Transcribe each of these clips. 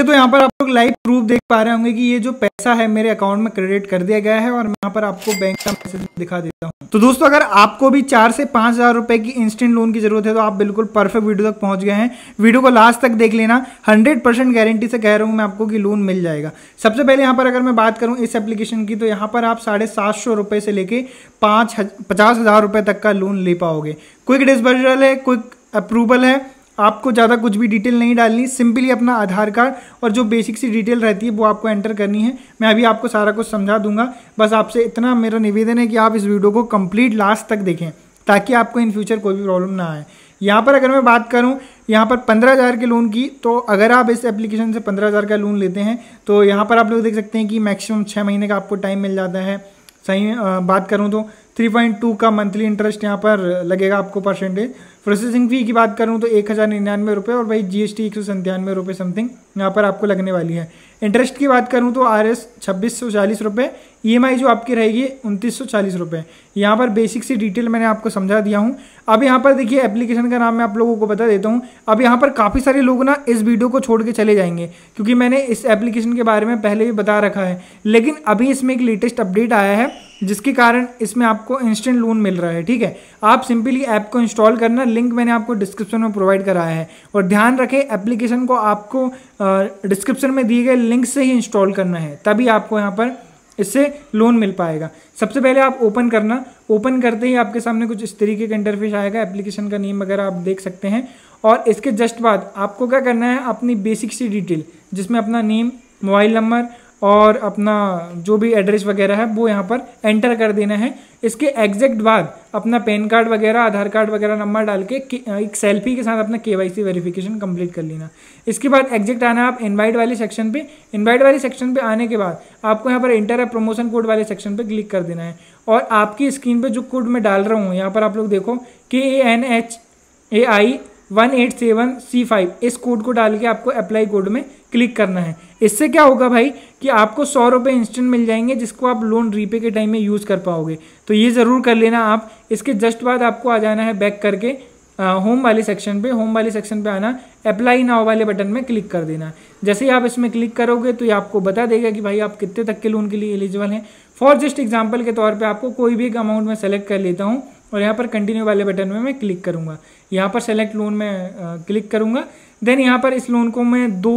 ठीक है तो यहाँ पर आप लोग लाइव प्रूफ देख पा रहे होंगे कि ये जो पैसा है मेरे अकाउंट में क्रेडिट कर दिया गया है और मैं यहाँ पर आपको बैंक का मैसेज दिखा देता हूँ तो दोस्तों अगर आपको भी चार से पांच हज़ार रुपए की इंस्टेंट लोन की जरूरत है तो आप बिल्कुल परफेक्ट वीडियो तक पहुंच गए हैं वीडियो को लास्ट तक देख लेना हंड्रेड गारंटी से कह रहा हूँ मैं आपको कि लोन मिल जाएगा सबसे पहले यहाँ पर अगर मैं बात करूँ इस एप्लीकेशन की तो यहाँ पर आप साढ़े से लेके पाँच पचास तक का लोन ले पाओगे क्विक डिस्बर्जल है क्विक अप्रूवल है आपको ज़्यादा कुछ भी डिटेल नहीं डालनी सिंपली अपना आधार कार्ड और जो बेसिक सी डिटेल रहती है वो आपको एंटर करनी है मैं अभी आपको सारा कुछ समझा दूंगा बस आपसे इतना मेरा निवेदन है कि आप इस वीडियो को कंप्लीट लास्ट तक देखें ताकि आपको इन फ्यूचर कोई भी प्रॉब्लम ना आए यहाँ पर अगर मैं बात करूँ यहाँ पर पंद्रह हज़ार के लोन की तो अगर आप इस एप्लीकेशन से पंद्रह हज़ार का लोन लेते हैं तो यहाँ पर आप लोग देख सकते हैं कि मैक्सिमम छः महीने का आपको टाइम मिल जाता है सही बात करूँ तो 3.2 का मंथली इंटरेस्ट यहाँ पर लगेगा आपको परसेंटेज प्रोसेसिंग फ़ी की बात करूँ तो एक हज़ार निन्यानवे रुपये और भाई जी एस टी एक सौ संतानवे रुपये समथिंग यहाँ पर आपको लगने वाली है इंटरेस्ट की बात करूँ तो आर एस छब्बीस सौ चालीस रुपये ई e एम आई जो आपकी रहेगी उनतीस सौ चालीस रुपये यहाँ पर बेसिक सी डिटेल मैंने आपको समझा दिया हूँ अब यहाँ पर देखिए एप्लीकेशन का नाम मैं आप लोगों को बता देता हूँ अब यहाँ पर काफ़ी सारे लोग ना इस वीडियो को छोड़ के चले जाएंगे क्योंकि मैंने इस एप्लीकेशन के बारे में पहले भी बता रखा है लेकिन अभी इसमें एक लेटेस्ट अपडेट आया है जिसके कारण इसमें आपको इंस्टेंट लोन मिल रहा है ठीक है आप सिंपली ऐप को इंस्टॉल करना लिंक मैंने आपको डिस्क्रिप्शन में प्रोवाइड कराया है और ध्यान रखें एप्लीकेशन को आपको डिस्क्रिप्शन में दिए गए लिंक से ही इंस्टॉल करना है तभी आपको यहाँ पर इससे लोन मिल पाएगा सबसे पहले आप ओपन करना ओपन करते ही आपके सामने कुछ इस तरीके का इंटरफेस आएगा एप्लीकेशन का नेम वगैरह आप देख सकते हैं और इसके जस्ट बाद आपको क्या करना है अपनी बेसिक सी डिटेल जिसमें अपना नेम मोबाइल नंबर और अपना जो भी एड्रेस वगैरह है वो यहाँ पर एंटर कर देना है इसके एग्जैक्ट बाद अपना पैन कार्ड वगैरह आधार कार्ड वगैरह नंबर डाल के एक सेल्फी के साथ अपना के वाई सी वेरीफिकेशन कंप्लीट कर लेना इसके बाद एग्जैक्ट आना आप इनवाइट वाले सेक्शन पे इनवाइट वाले सेक्शन पे आने के बाद आपको यहाँ पर इंटर प्रमोशन कोड वाले सेक्शन पर क्लिक कर देना है और आपकी स्क्रीन पर जो कोड मैं डाल रहा हूँ यहाँ पर आप लोग देखो K A N H A I one eight seven C five इस कोड को डाल के आपको अप्लाई कोड में क्लिक करना है इससे क्या होगा भाई कि आपको सौ रुपये इंस्टेंट मिल जाएंगे जिसको आप लोन रीपे के टाइम में यूज़ कर पाओगे तो ये ज़रूर कर लेना आप इसके जस्ट बाद आपको आ जाना है बैक करके होम वाले सेक्शन पे होम वाले सेक्शन पे आना अप्लाई नाव वाले बटन में क्लिक कर देना जैसे ही आप इसमें क्लिक करोगे तो ये आपको बता देगा कि भाई आप कितने तक के लोन के लिए एलिजिबल हैं फॉर जस्ट एग्जाम्पल के तौर पर आपको कोई भी एक अमाउंट में सेलेक्ट कर लेता हूँ और यहाँ पर कंटिन्यू वाले बटन में मैं क्लिक करूँगा यहाँ पर सेलेक्ट लोन में क्लिक करूँगा देन यहाँ पर इस लोन को मैं दो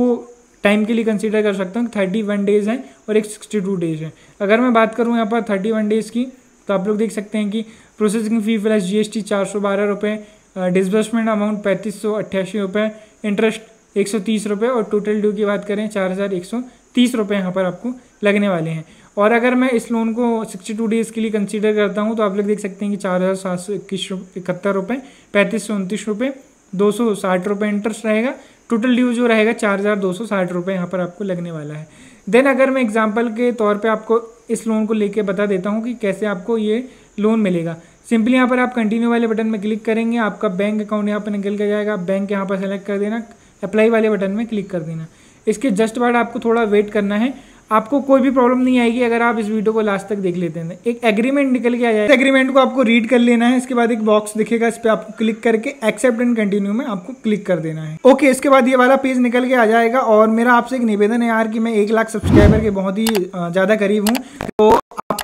टाइम के लिए कंसिडर कर सकता हूँ थर्टी वन डेज़ हैं और एक सिक्सटी टू डेज़ है अगर मैं बात करूँ यहाँ पर थर्टी वन डेज़ की तो आप लोग देख सकते हैं कि processing fee plus G S T चार सौ बारह रुपये डिसबर्समेंट अमाउंट पैंतीस सौ अट्ठासी रुपये इंटरेस्ट एक सौ तीस रुपये और टोटल ड्यू की बात करें चार हज़ार एक सौ तीस रुपये यहाँ पर आपको लगने वाले हैं और अगर मैं इस लोन को 62 डेज़ के लिए कंसीडर करता हूँ तो आप लोग देख सकते हैं कि चार हज़ार सात सौ इक्कीस इकहत्तर रुपये पैंतीस सौ उनतीस रुपये दो सौ साठ रुपये इंटरेस्ट रहेगा टोटल ड्यू जो रहेगा चार हज़ार दो सौ साठ रुपये यहाँ पर आपको लगने वाला है देन अगर मैं एग्जाम्पल के तौर पर आपको इस लोन को लेकर बता देता हूँ कि कैसे आपको ये लोन मिलेगा सिंपली यहाँ पर आप कंटिन्यू वाले बटन में क्लिक करेंगे आपका बैंक अकाउंट यहाँ पर निकल के जाएगा बैंक यहाँ पर सेलेक्ट कर देना अप्लाई वाले बटन में क्लिक कर देना इसके जस्ट बाद आपको थोड़ा वेट करना है आपको कोई भी प्रॉब्लम नहीं आएगी अगर आप इस वीडियो को लास्ट तक देख लेते हैं एक एग्रीमेंट निकल के आया जाए एग्रीमेंट को आपको रीड कर लेना है इसके बाद एक बॉक्स दिखेगा इस पर आपको क्लिक करके एक्सेप्ट एंड कंटिन्यू में आपको क्लिक कर देना है ओके इसके बाद ये वाला पेज निकल के आ जाएगा और मेरा आपसे एक निवेदन है यार कि मैं एक लाख सब्सक्राइबर के बहुत ही ज़्यादा करीब हूँ तो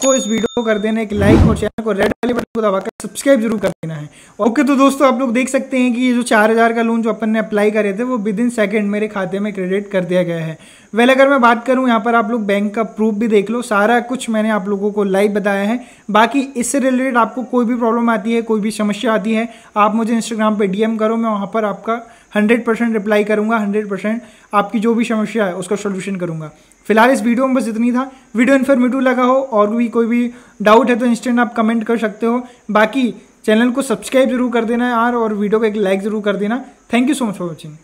को इस वीडियो को कर देना एक लाइक और चैनल को रेड वाले बटन को दबाकर सब्सक्राइब जरूर कर देना है ओके तो दोस्तों आप लोग देख सकते हैं कि ये जो चार हज़ार का लोन जो अपन ने अप्लाई करे थे वो विद इन सेकेंड मेरे खाते में क्रेडिट कर दिया गया है वेल अगर मैं बात करूं यहाँ पर आप लोग बैंक का प्रूफ भी देख लो सारा कुछ मैंने आप लोगों को लाइव बताया है बाकी इससे रिलेटेड आपको कोई भी प्रॉब्लम आती है कोई भी समस्या आती है आप मुझे इंस्टाग्राम पर डीएम करो मैं वहाँ पर आपका हंड्रेड रिप्लाई करूंगा हंड्रेड आपकी जो भी समस्या है उसका सोल्यूशन करूंगा फिलहाल इस वीडियो में बस इतनी था वीडियो इन्फॉर्मेटिव लगा हो और भी कोई भी डाउट है तो इंस्टेंट आप कमेंट कर सकते हो बाकी चैनल को सब्सक्राइब जरूर कर देना यार और वीडियो को एक लाइक ज़रूर कर देना thank you so much for watching